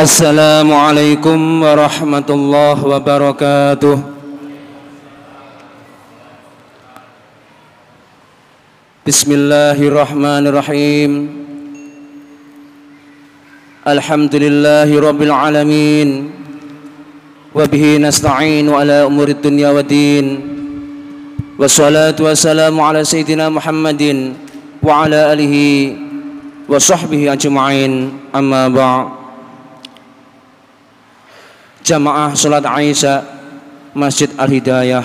Assalamualaikum warahmatullahi wabarakatuh Bismillahirrahmanirrahim Alhamdulillahi rabbil alamin Wabihi nasta'inu ala umuri dunya wa din Wassalatu wassalamu ala sayyidina Muhammadin Wa ala alihi wa sahbihi ajma'in amma ba'd jamaah Salat Aisyah Masjid Al-Hidayah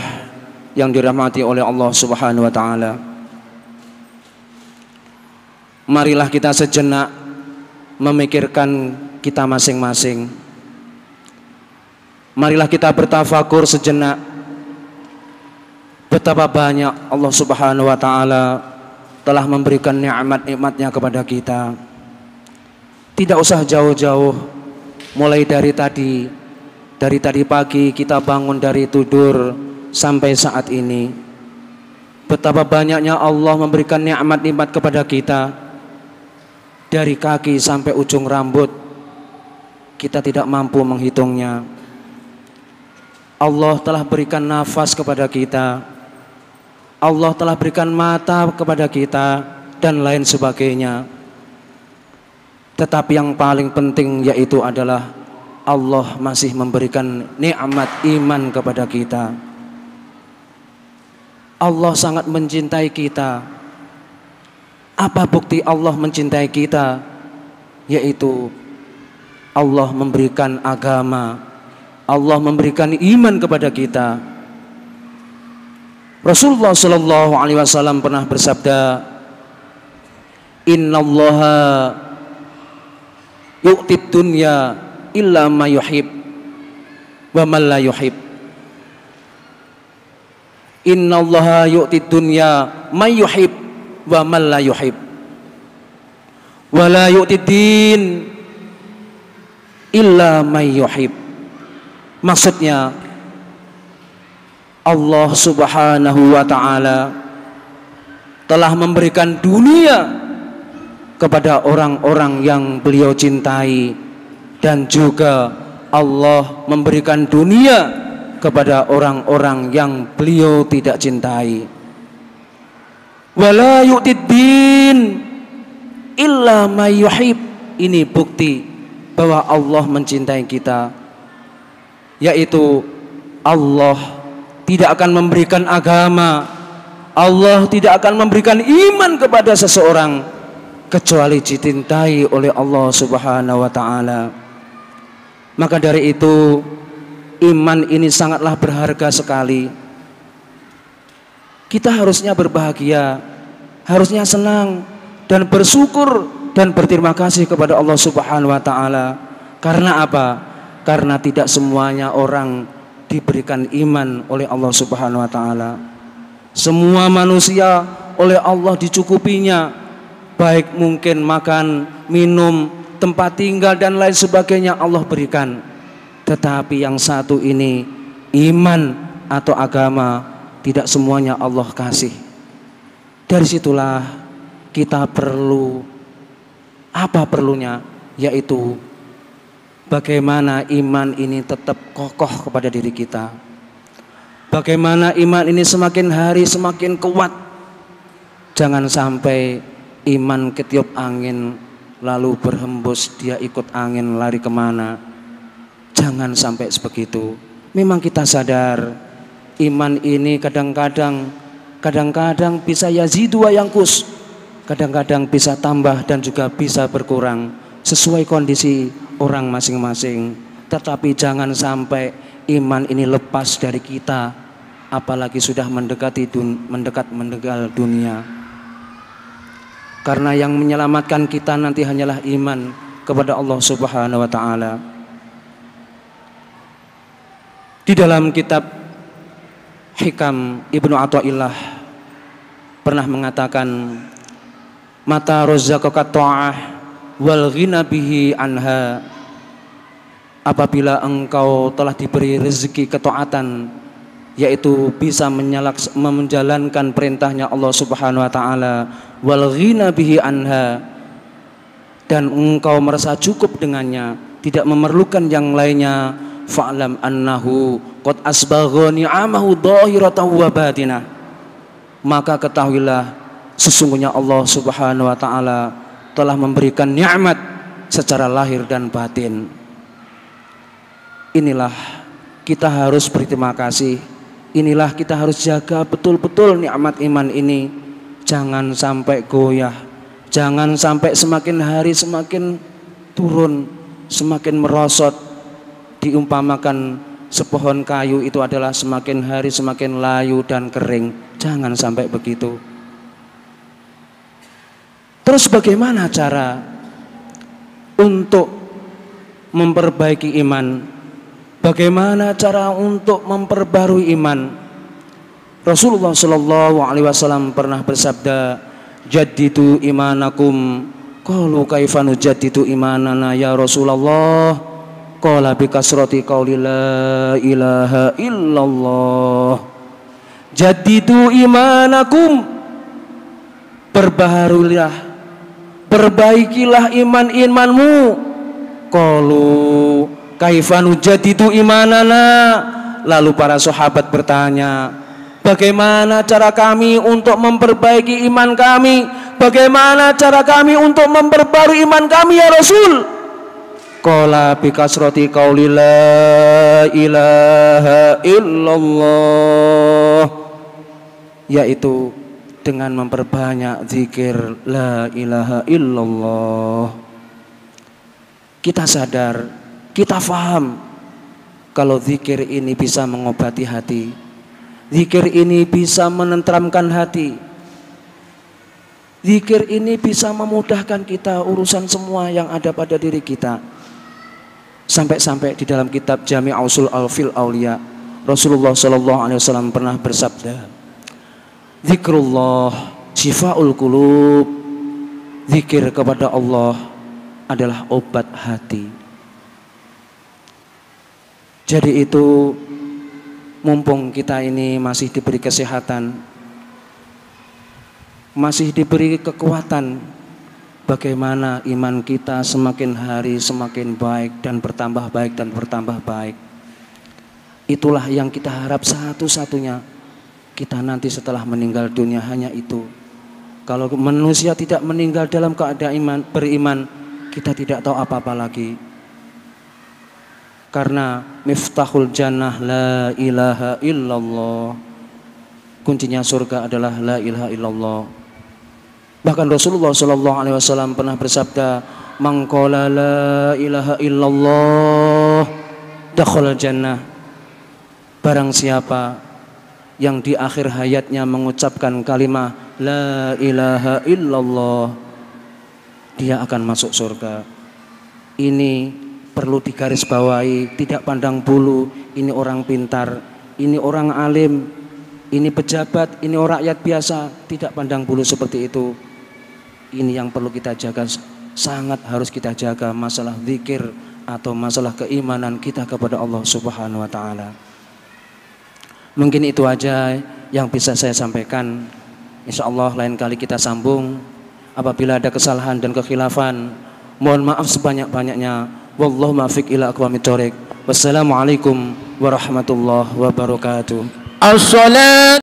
yang dirahmati oleh Allah Subhanahu wa taala. Marilah kita sejenak memikirkan kita masing-masing. Marilah kita bertafakur sejenak betapa banyak Allah Subhanahu wa taala telah memberikan nikmat-nikmatnya kepada kita. Tidak usah jauh-jauh mulai dari tadi dari tadi pagi kita bangun dari tidur sampai saat ini betapa banyaknya Allah memberikan nikmat-nikmat kepada kita dari kaki sampai ujung rambut kita tidak mampu menghitungnya Allah telah berikan nafas kepada kita Allah telah berikan mata kepada kita dan lain sebagainya tetapi yang paling penting yaitu adalah Allah masih memberikan nikmat iman kepada kita. Allah sangat mencintai kita. Apa bukti Allah mencintai kita? Yaitu Allah memberikan agama, Allah memberikan iman kepada kita. Rasulullah Shallallahu Alaihi Wasallam pernah bersabda, Inna Allah yuktib dunya illa ma yuhib wa man la yuhib innallaha yu'ti dunya may yuhib wa man la yuhib wa la yu'ti din illa may yuhib maksudnya Allah subhanahu wa ta'ala telah memberikan dunia kepada orang-orang yang beliau cintai dan juga Allah memberikan dunia kepada orang-orang yang beliau tidak cintai. Wala yu'tiddin illa mayuhib. Ini bukti bahwa Allah mencintai kita yaitu Allah tidak akan memberikan agama Allah tidak akan memberikan iman kepada seseorang kecuali dicintai oleh Allah Subhanahu wa taala. Maka dari itu iman ini sangatlah berharga sekali. Kita harusnya berbahagia, harusnya senang dan bersyukur dan berterima kasih kepada Allah Subhanahu wa taala. Karena apa? Karena tidak semuanya orang diberikan iman oleh Allah Subhanahu wa taala. Semua manusia oleh Allah dicukupinya baik mungkin makan, minum, tempat tinggal dan lain sebagainya Allah berikan. Tetapi yang satu ini iman atau agama tidak semuanya Allah kasih. Dari situlah kita perlu apa perlunya yaitu bagaimana iman ini tetap kokoh kepada diri kita. Bagaimana iman ini semakin hari semakin kuat. Jangan sampai iman ketiup angin lalu berhembus dia ikut angin lari kemana jangan sampai sebegitu memang kita sadar iman ini kadang-kadang kadang-kadang bisa yazidu wa yangkus kadang-kadang bisa tambah dan juga bisa berkurang sesuai kondisi orang masing-masing tetapi jangan sampai iman ini lepas dari kita apalagi sudah mendekati dun, mendekat mendegal dunia karena yang menyelamatkan kita nanti hanyalah iman kepada Allah Subhanahu wa taala. Di dalam kitab Hikam Ibnu Athaillah pernah mengatakan mata rozakaka ta'ah wal ghina bihi anha apabila engkau telah diberi rezeki ketaatan yaitu bisa menjalankan perintahnya Allah Subhanahu wa taala wal ghina bihi anha dan engkau merasa cukup dengannya tidak memerlukan yang lainnya fa'lam annahu qad asbagha ni'amahu dhahiratan wa batinah maka ketahuilah sesungguhnya Allah Subhanahu wa taala telah memberikan nikmat secara lahir dan batin inilah kita harus berterima kasih inilah kita harus jaga betul-betul nikmat iman ini jangan sampai goyah jangan sampai semakin hari semakin turun semakin merosot diumpamakan sepohon kayu itu adalah semakin hari semakin layu dan kering jangan sampai begitu terus bagaimana cara untuk memperbaiki iman bagaimana cara untuk memperbarui iman Rasulullah Shallallahu Alaihi Wasallam pernah bersabda, jaditu imanakum. Kalu kaifanu jaditu imanana ya Rasulullah. Qala bikasrati qauli la ilaha illallah. Jaditu imanakum. Perbaharulah. Perbaikilah iman-imanmu. Kalu kaifanu jaditu imanana. Lalu para sahabat bertanya, Bagaimana cara kami untuk memperbaiki iman kami? Bagaimana cara kami untuk memperbarui iman kami ya Rasul? Qala bi kasrati qauli ilaha illallah yaitu dengan memperbanyak zikir la ilaha illallah kita sadar kita faham kalau zikir ini bisa mengobati hati Zikir ini bisa menenteramkan hati. Zikir ini bisa memudahkan kita urusan semua yang ada pada diri kita. Sampai-sampai di dalam kitab Jami' Ausul Al-Fil Aulia, Rasulullah Shallallahu alaihi wasallam pernah bersabda, "Zikrullah sifaul qulub." Zikir kepada Allah adalah obat hati. Jadi itu mumpung kita ini masih diberi kesehatan, masih diberi kekuatan, bagaimana iman kita semakin hari semakin baik dan bertambah baik dan bertambah baik. Itulah yang kita harap satu-satunya kita nanti setelah meninggal dunia hanya itu. Kalau manusia tidak meninggal dalam keadaan iman, beriman, kita tidak tahu apa-apa lagi karena miftahul jannah la ilaha illallah kuncinya surga adalah la ilaha illallah bahkan Rasulullah saw Alaihi Wasallam pernah bersabda mangkola la ilaha illallah dakhul jannah barang siapa yang di akhir hayatnya mengucapkan kalimat la ilaha illallah dia akan masuk surga ini perlu digarisbawahi, tidak pandang bulu, ini orang pintar, ini orang alim, ini pejabat, ini orang rakyat biasa, tidak pandang bulu seperti itu. Ini yang perlu kita jaga, sangat harus kita jaga masalah zikir atau masalah keimanan kita kepada Allah Subhanahu wa taala. Mungkin itu aja yang bisa saya sampaikan. Insya Allah lain kali kita sambung. Apabila ada kesalahan dan kekhilafan, mohon maaf sebanyak-banyaknya wallahu muwaffiq ila aqwamit thoriq wassalamualaikum warahmatullahi wabarakatuh Assalamualaikum.